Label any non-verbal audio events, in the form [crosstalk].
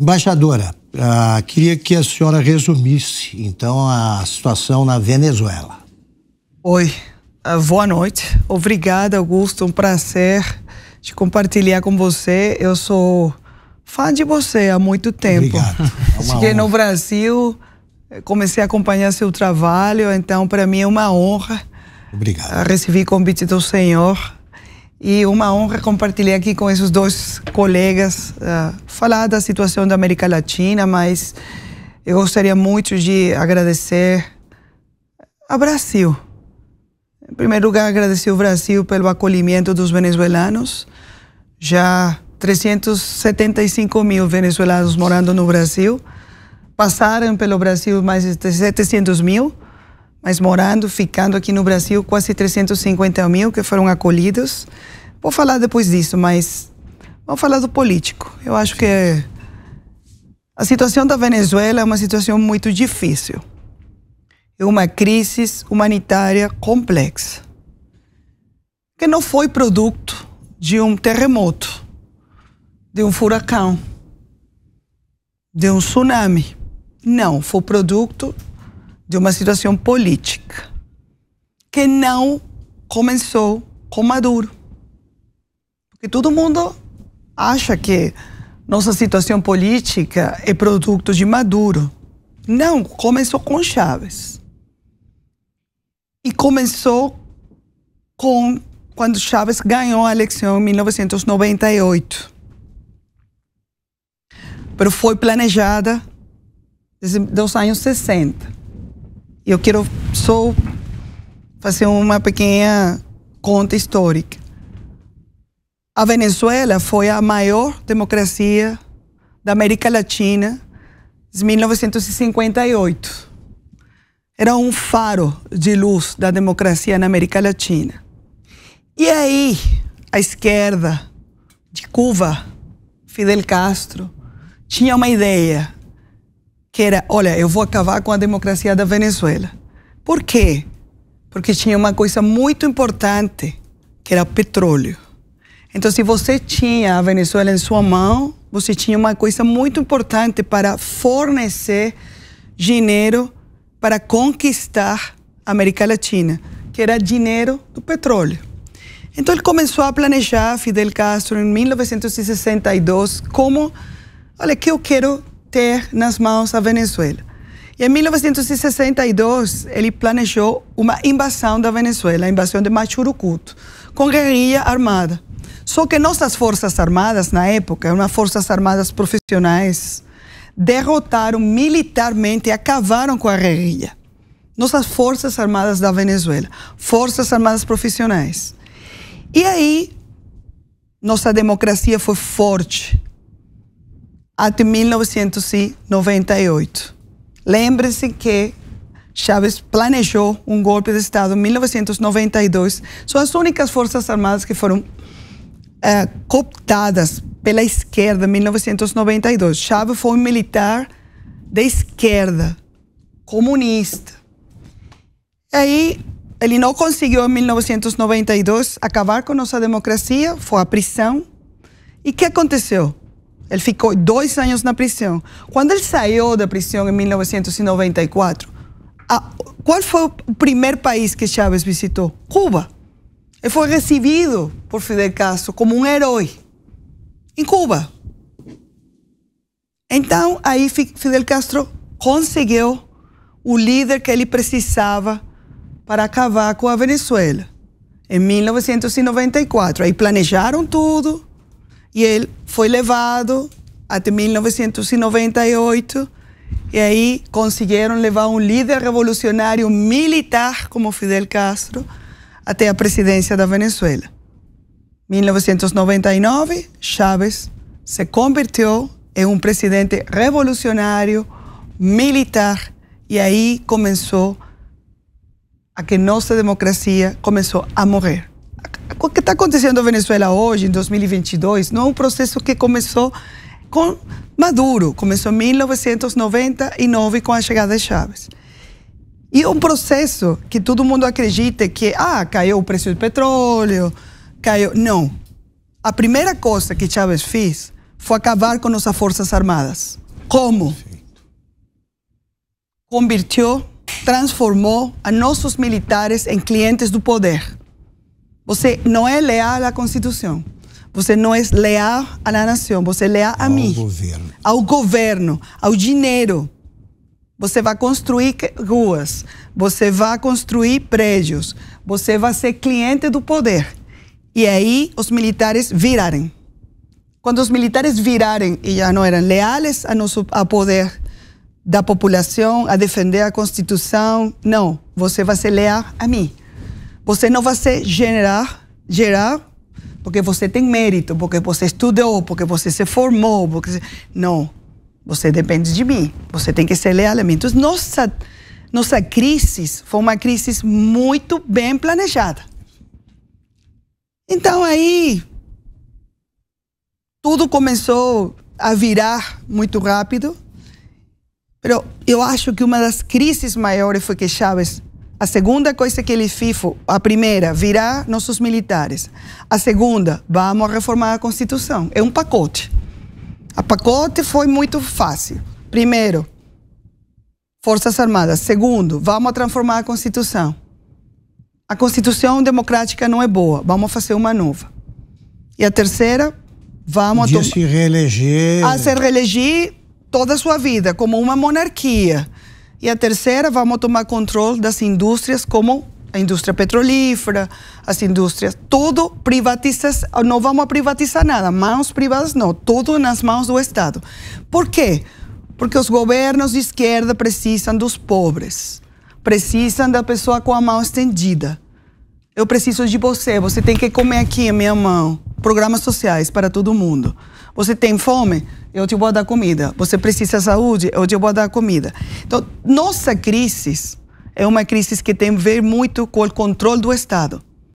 Embaixadora, uh, queria que a senhora resumisse, então, a situação na Venezuela. Oi, uh, boa noite. Obrigada, Augusto. Um prazer de compartilhar com você. Eu sou fã de você há muito tempo. Obrigado. É [laughs] Cheguei no Brasil, comecei a acompanhar seu trabalho, então, para mim é uma honra. Obrigado. Uh, ah, recebi convite do senhor e uma honra compartilhar aqui com esses dois colegas uh, falar da situação da América Latina, mas eu gostaria muito de agradecer ao Brasil. Em primeiro lugar, agradecer ao Brasil pelo acolhimento dos venezuelanos. Já 375 mil venezuelanos morando no Brasil passaram pelo Brasil mais de 700 mil mas morando, ficando aqui no Brasil, quase 350 mil que foram acolhidos. Vou falar depois disso, mas vamos falar do político. Eu acho que a situação da Venezuela é uma situação muito difícil. É uma crise humanitária complexa, que não foi produto de um terremoto, de um furacão, de um tsunami. Não, foi produto de uma situação política que não começou com Maduro. Porque todo mundo acha que nossa situação política é produto de Maduro. Não, começou com Chávez. E começou com quando Chávez ganhou a eleição em 1998. Mas foi planejada desde os anos 60. Eu quero só fazer uma pequena conta histórica. A Venezuela foi a maior democracia da América Latina de 1958. Era um faro de luz da democracia na América Latina. E aí, a esquerda de Cuba, Fidel Castro, tinha uma ideia que era, olha, eu vou acabar com a democracia da Venezuela. Por quê? Porque tinha uma coisa muito importante, que era o petróleo. Então, se você tinha a Venezuela em sua mão, você tinha uma coisa muito importante para fornecer dinheiro para conquistar a América Latina, que era dinheiro do petróleo. Então ele começou a planejar Fidel Castro em 1962 como, olha, que eu quero ter nas mãos a Venezuela. E em 1962, ele planejou uma invasão da Venezuela, a invasão de Machurucuto, com guerrilha armada. Só que nossas forças armadas, na época, eram forças armadas profissionais, derrotaram militarmente e acabaram com a guerrilha. Nossas forças armadas da Venezuela, forças armadas profissionais. E aí, nossa democracia foi forte, até 1998. Lembre-se que Chávez planejou um golpe de Estado em 1992. São as únicas forças armadas que foram é, eh, cooptadas pela esquerda em 1992. Chávez foi um militar da esquerda, comunista. E aí ele não conseguiu em 1992 acabar com nossa democracia, foi à prisão. E o que aconteceu? Ele ficou dois anos na prisão. Quando ele saiu da prisão em 1994, a, qual foi o primeiro país que Chávez visitou? Cuba. Ele foi recebido por Fidel Castro como um herói em Cuba. Então, aí Fidel Castro conseguiu o líder que ele precisava para acabar com a Venezuela. Em 1994. Aí planejaram tudo e ele foi levado até 1998 e aí conseguiram levar um líder revolucionário militar como Fidel Castro até a presidência da Venezuela. 1999, Chávez se converteu em um presidente revolucionário militar e aí começou a que nossa democracia começou a morrer. O que está acontecendo na Venezuela hoje, em 2022, não é um processo que começou com Maduro, começou em 1999 com a chegada de Chávez. E é um processo que todo mundo acredita que ah, caiu o preço do petróleo, caiu. Não. A primeira coisa que Chávez fez foi acabar com nossas forças armadas. Como? Convirtiu, transformou a nossos militares em clientes do poder. Você não é leal à Constituição. Você não é leal à nação. Você é leal a ao mim. Governo. Ao governo. Ao dinheiro. Você vai construir ruas. Você vai construir prédios. Você vai ser cliente do poder. E aí os militares virarem. Quando os militares virarem e já não eram leais a nosso a poder da população, a defender a Constituição, não, você vai ser leal a mim. Você não vai ser gerar, gerar porque você tem mérito, porque você estudou, porque você se formou, porque não, você depende de mim. Você tem que ser leal a mim. Então, nossa nossa crise foi uma crise muito bem planejada. Então aí tudo começou a virar muito rápido. Mas eu acho que uma das crises maiores foi que Chaves a segunda coisa que ele fez foi, a primeira, virar nossos militares. A segunda, vamos reformar a Constituição. É um pacote. A pacote foi muito fácil. Primeiro, Forças Armadas. Segundo, vamos transformar a Constituição. A Constituição democrática não é boa, vamos fazer uma nova. E a terceira, vamos... De se reeleger. A se reeleger toda a sua vida, como uma monarquia. E a terceira, vamos tomar controle das indústrias como a indústria petrolífera, as indústrias, tudo privatizas, não vamos privatizar nada, mãos privadas não, tudo nas mãos do Estado. Por quê? Porque os governos de esquerda precisam dos pobres, precisam da pessoa com a mão estendida. Eu preciso de você, você tem que comer aqui a minha mão. Programas sociais para todo mundo. Você tem fome? Eu te vou dar comida. Você precisa de saúde? Eu te vou dar comida. Então, nossa crise é uma crise que tem a ver muito com o controle do Estado.